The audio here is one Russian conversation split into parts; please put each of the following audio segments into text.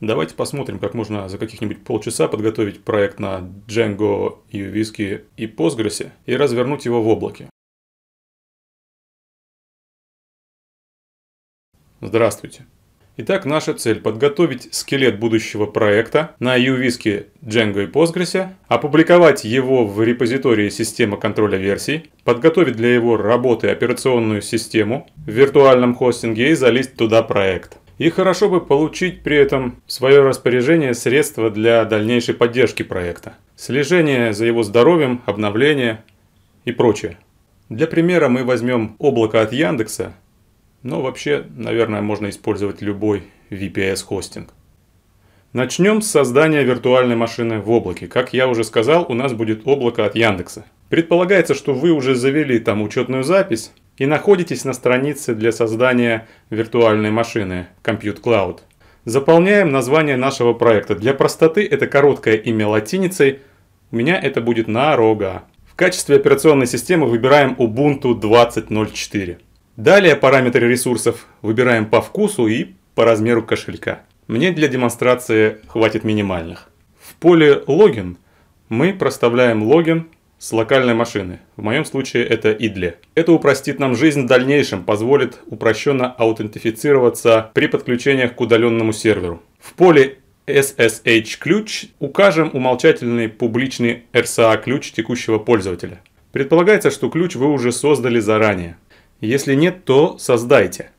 Давайте посмотрим, как можно за каких-нибудь полчаса подготовить проект на Django, UVisky и Postgres и развернуть его в облаке. Здравствуйте. Итак, наша цель – подготовить скелет будущего проекта на UVisky, Django и Postgres, опубликовать его в репозитории системы контроля версий, подготовить для его работы операционную систему в виртуальном хостинге и залезть туда проект – и хорошо бы получить при этом в свое распоряжение средства для дальнейшей поддержки проекта. Слежение за его здоровьем, обновление и прочее. Для примера мы возьмем облако от Яндекса, но вообще, наверное, можно использовать любой VPS-хостинг. Начнем с создания виртуальной машины в облаке. Как я уже сказал, у нас будет облако от Яндекса. Предполагается, что вы уже завели там учетную запись, и находитесь на странице для создания виртуальной машины Compute Cloud. Заполняем название нашего проекта. Для простоты это короткое имя латиницей. У меня это будет Нарога. В качестве операционной системы выбираем Ubuntu 20.04. Далее параметры ресурсов выбираем по вкусу и по размеру кошелька. Мне для демонстрации хватит минимальных. В поле «Логин» мы проставляем логин с локальной машины. В моем случае это idle. Это упростит нам жизнь в дальнейшем, позволит упрощенно аутентифицироваться при подключениях к удаленному серверу. В поле SSH-ключ укажем умолчательный публичный RSA-ключ текущего пользователя. Предполагается, что ключ вы уже создали заранее. Если нет, то создайте,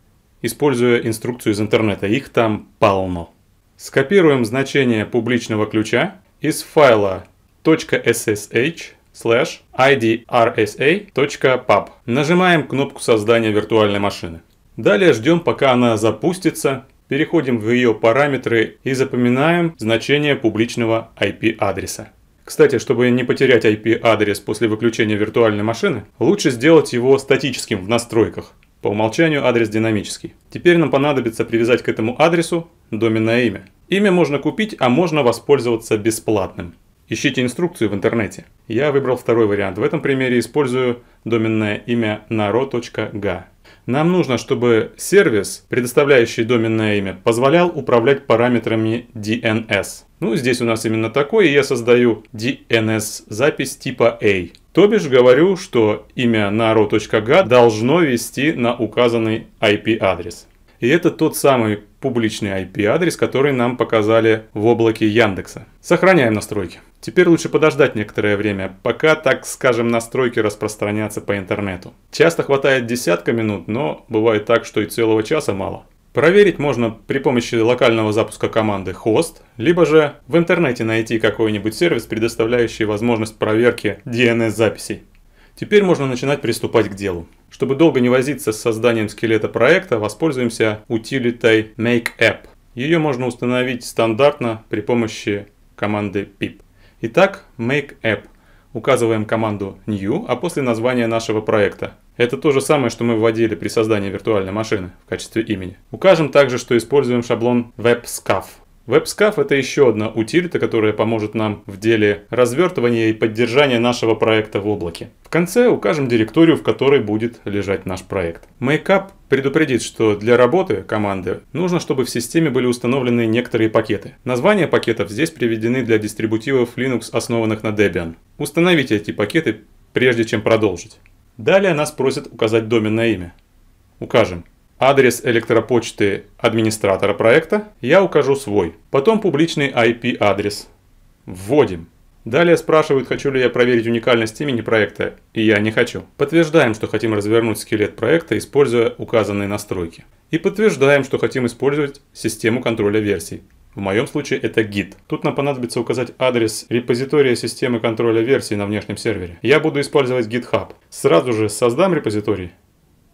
используя инструкцию из интернета. Их там полно. Скопируем значение публичного ключа из файла .ssh slash idrsa.pub. Нажимаем кнопку создания виртуальной машины. Далее ждем, пока она запустится. Переходим в ее параметры и запоминаем значение публичного IP-адреса. Кстати, чтобы не потерять IP-адрес после выключения виртуальной машины, лучше сделать его статическим в настройках. По умолчанию адрес динамический. Теперь нам понадобится привязать к этому адресу доменное имя. Имя можно купить, а можно воспользоваться бесплатным. Ищите инструкцию в интернете. Я выбрал второй вариант. В этом примере использую доменное имя naro.ga. Нам нужно, чтобы сервис, предоставляющий доменное имя, позволял управлять параметрами DNS. Ну, здесь у нас именно такой, и я создаю DNS-запись типа A. То бишь говорю, что имя naro.ga должно вести на указанный IP-адрес. И это тот самый публичный IP-адрес, который нам показали в облаке Яндекса. Сохраняем настройки. Теперь лучше подождать некоторое время, пока, так скажем, настройки распространятся по интернету. Часто хватает десятка минут, но бывает так, что и целого часа мало. Проверить можно при помощи локального запуска команды host, либо же в интернете найти какой-нибудь сервис, предоставляющий возможность проверки DNS-записей. Теперь можно начинать приступать к делу. Чтобы долго не возиться с созданием скелета проекта, воспользуемся утилитой MakeApp. Ее можно установить стандартно при помощи команды pip. Итак, MakeApp. Указываем команду New, а после названия нашего проекта. Это то же самое, что мы вводили при создании виртуальной машины в качестве имени. Укажем также, что используем шаблон WebSCAF. WebSCAF это еще одна утилита, которая поможет нам в деле развертывания и поддержания нашего проекта в облаке. В конце укажем директорию, в которой будет лежать наш проект. Makeup предупредит, что для работы команды нужно, чтобы в системе были установлены некоторые пакеты. Названия пакетов здесь приведены для дистрибутивов Linux, основанных на Debian. Установите эти пакеты, прежде чем продолжить. Далее нас просят указать доменное имя. Укажем Адрес электропочты администратора проекта я укажу свой. Потом публичный IP-адрес. Вводим. Далее спрашивают, хочу ли я проверить уникальность имени проекта, и я не хочу. Подтверждаем, что хотим развернуть скелет проекта, используя указанные настройки. И подтверждаем, что хотим использовать систему контроля версий. В моем случае это Git. Тут нам понадобится указать адрес репозитория системы контроля версий на внешнем сервере. Я буду использовать GitHub. Сразу же создам репозиторий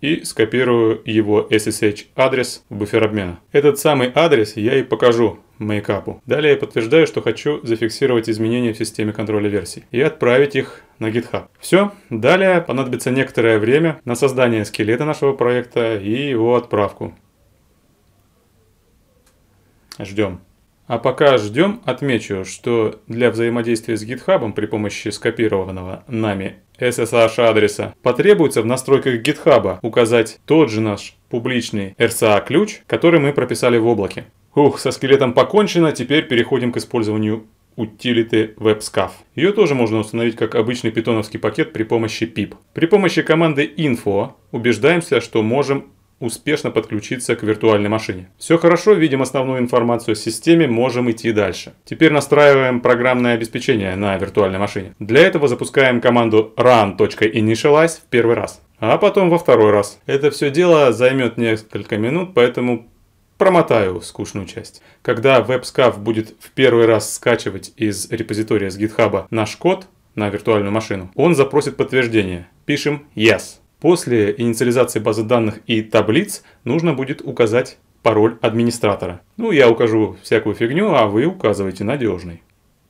и скопирую его SSH-адрес в буфер обмена. Этот самый адрес я и покажу мейкапу. Далее я подтверждаю, что хочу зафиксировать изменения в системе контроля версий и отправить их на GitHub. Все. Далее понадобится некоторое время на создание скелета нашего проекта и его отправку. Ждем. А пока ждем, отмечу, что для взаимодействия с GitHub при помощи скопированного нами SSH-адреса потребуется в настройках GitHub указать тот же наш публичный RSA-ключ, который мы прописали в облаке. Ух, со скелетом покончено, теперь переходим к использованию утилиты WebSCAF. Ее тоже можно установить как обычный питоновский пакет при помощи pip. При помощи команды info убеждаемся, что можем успешно подключиться к виртуальной машине. Все хорошо, видим основную информацию о системе, можем идти дальше. Теперь настраиваем программное обеспечение на виртуальной машине. Для этого запускаем команду run.initialize в первый раз, а потом во второй раз. Это все дело займет несколько минут, поэтому промотаю скучную часть. Когда WebSCAF будет в первый раз скачивать из репозитория с GitHub наш код на виртуальную машину, он запросит подтверждение. Пишем yes. После инициализации базы данных и таблиц нужно будет указать пароль администратора. Ну, я укажу всякую фигню, а вы указываете надежный.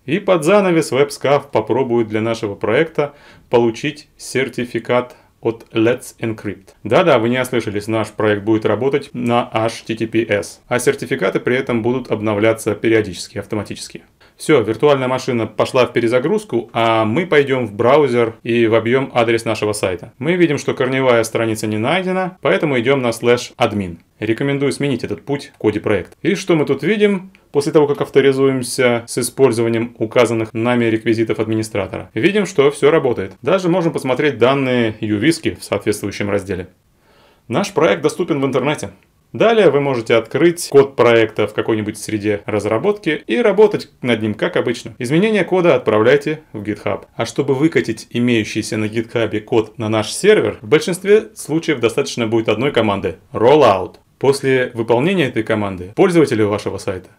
И под занавес WebSCAF попробует для нашего проекта получить сертификат от Let's Encrypt. Да-да, вы не ослышались, наш проект будет работать на HTTPS, а сертификаты при этом будут обновляться периодически, автоматически. Все, виртуальная машина пошла в перезагрузку, а мы пойдем в браузер и вобьем адрес нашего сайта. Мы видим, что корневая страница не найдена, поэтому идем на слэш админ. Рекомендую сменить этот путь в коде проекта. И что мы тут видим? После того, как авторизуемся с использованием указанных нами реквизитов администратора, видим, что все работает. Даже можем посмотреть данные ювиски в соответствующем разделе. Наш проект доступен в интернете. Далее вы можете открыть код проекта в какой-нибудь среде разработки и работать над ним как обычно. Изменения кода отправляйте в GitHub. А чтобы выкатить имеющийся на GitHub код на наш сервер, в большинстве случаев достаточно будет одной команды – rollout. После выполнения этой команды пользователи вашего сайта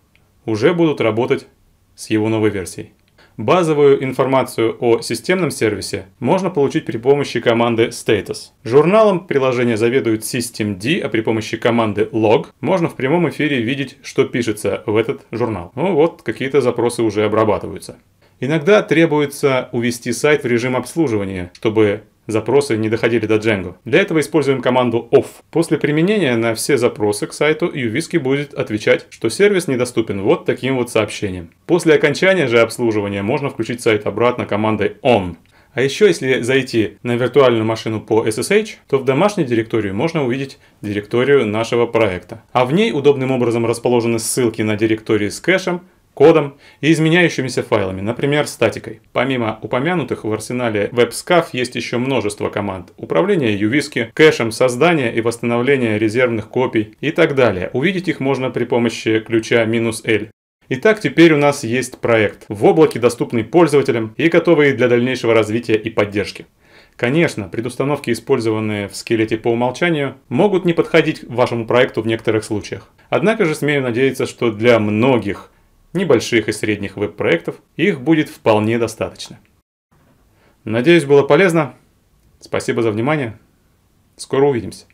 уже будут работать с его новой версией. Базовую информацию о системном сервисе можно получить при помощи команды status. Журналом приложения заведует systemd, а при помощи команды log можно в прямом эфире видеть, что пишется в этот журнал. Ну вот, какие-то запросы уже обрабатываются. Иногда требуется увести сайт в режим обслуживания, чтобы запросы не доходили до Django. Для этого используем команду off. После применения на все запросы к сайту ювиски будет отвечать, что сервис недоступен вот таким вот сообщением. После окончания же обслуживания можно включить сайт обратно командой on. А еще если зайти на виртуальную машину по SSH, то в домашней директории можно увидеть директорию нашего проекта. А в ней удобным образом расположены ссылки на директории с кэшем, кодом и изменяющимися файлами, например, статикой. Помимо упомянутых в арсенале WebSCAF есть еще множество команд управления ювиски, кэшем создания и восстановления резервных копий и так далее. Увидеть их можно при помощи ключа "-l". Итак, теперь у нас есть проект в облаке, доступный пользователям и готовый для дальнейшего развития и поддержки. Конечно, предустановки, использованные в скелете по умолчанию, могут не подходить вашему проекту в некоторых случаях. Однако же смею надеяться, что для многих небольших и средних веб-проектов, их будет вполне достаточно. Надеюсь, было полезно. Спасибо за внимание. Скоро увидимся.